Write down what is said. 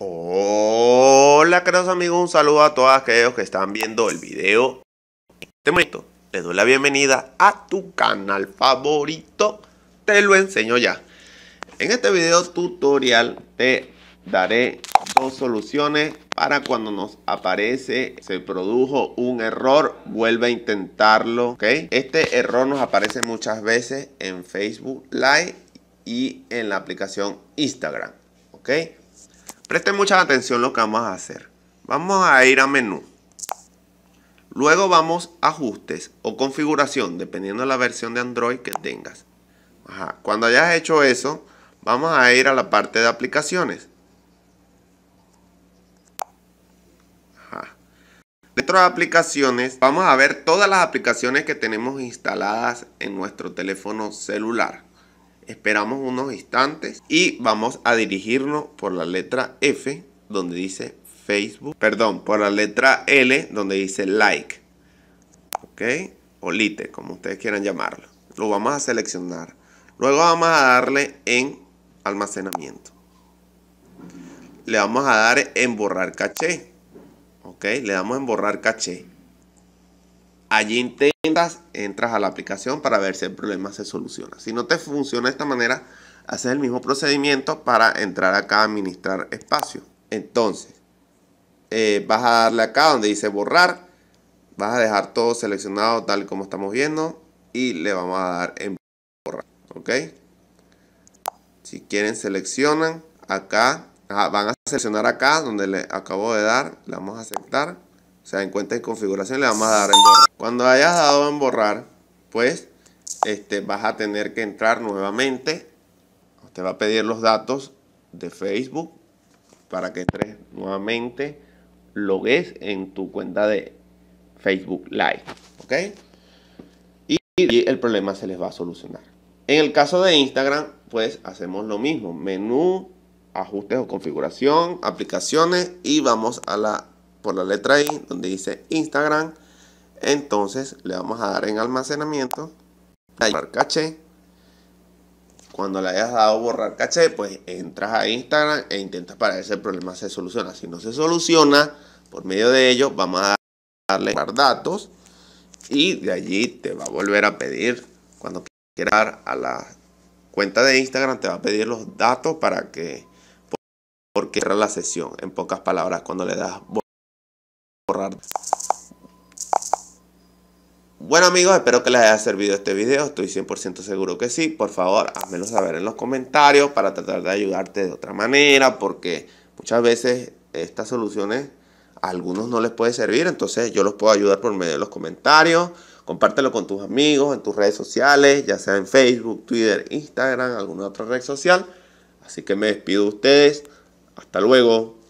Hola queridos amigos, un saludo a todos aquellos que están viendo el video. Te este momento les doy la bienvenida a tu canal favorito, te lo enseño ya. En este video tutorial te daré dos soluciones para cuando nos aparece se produjo un error, vuelve a intentarlo, ¿ok? Este error nos aparece muchas veces en Facebook Live y en la aplicación Instagram, ¿ok? Presten mucha atención lo que vamos a hacer. Vamos a ir a menú. Luego vamos a ajustes o configuración, dependiendo de la versión de Android que tengas. Cuando hayas hecho eso, vamos a ir a la parte de aplicaciones. Dentro de aplicaciones, vamos a ver todas las aplicaciones que tenemos instaladas en nuestro teléfono celular. Esperamos unos instantes y vamos a dirigirnos por la letra F donde dice Facebook. Perdón, por la letra L donde dice like. ¿Ok? O lite, como ustedes quieran llamarlo. Lo vamos a seleccionar. Luego vamos a darle en almacenamiento. Le vamos a dar en borrar caché. ¿Ok? Le damos en borrar caché. Allí intentas, entras a la aplicación para ver si el problema se soluciona. Si no te funciona de esta manera, haces el mismo procedimiento para entrar acá a administrar espacio. Entonces, eh, vas a darle acá donde dice borrar. Vas a dejar todo seleccionado tal como estamos viendo. Y le vamos a dar en borrar. ¿Ok? Si quieren seleccionan acá. van a seleccionar acá donde le acabo de dar. Le vamos a aceptar. O sea, en cuenta de configuración le vamos a dar en borrar. Cuando hayas dado en borrar, pues este, vas a tener que entrar nuevamente. Usted va a pedir los datos de Facebook para que entres nuevamente, logues en tu cuenta de Facebook Live. ¿Ok? y el problema se les va a solucionar. En el caso de Instagram, pues hacemos lo mismo. Menú, ajustes o configuración, aplicaciones y vamos a la por la letra I, donde dice Instagram. Entonces le vamos a dar en almacenamiento, borrar caché. Cuando le hayas dado borrar caché, pues entras a Instagram e intentas para ver si el problema se soluciona. Si no se soluciona, por medio de ello vamos a darle datos y de allí te va a volver a pedir cuando quieras a la cuenta de Instagram te va a pedir los datos para que porque era la sesión en pocas palabras cuando le das bueno amigos, espero que les haya servido este video, estoy 100% seguro que sí. Por favor, házmelo saber en los comentarios para tratar de ayudarte de otra manera, porque muchas veces estas soluciones a algunos no les puede servir, entonces yo los puedo ayudar por medio de los comentarios. Compártelo con tus amigos, en tus redes sociales, ya sea en Facebook, Twitter, Instagram, alguna otra red social. Así que me despido de ustedes. Hasta luego.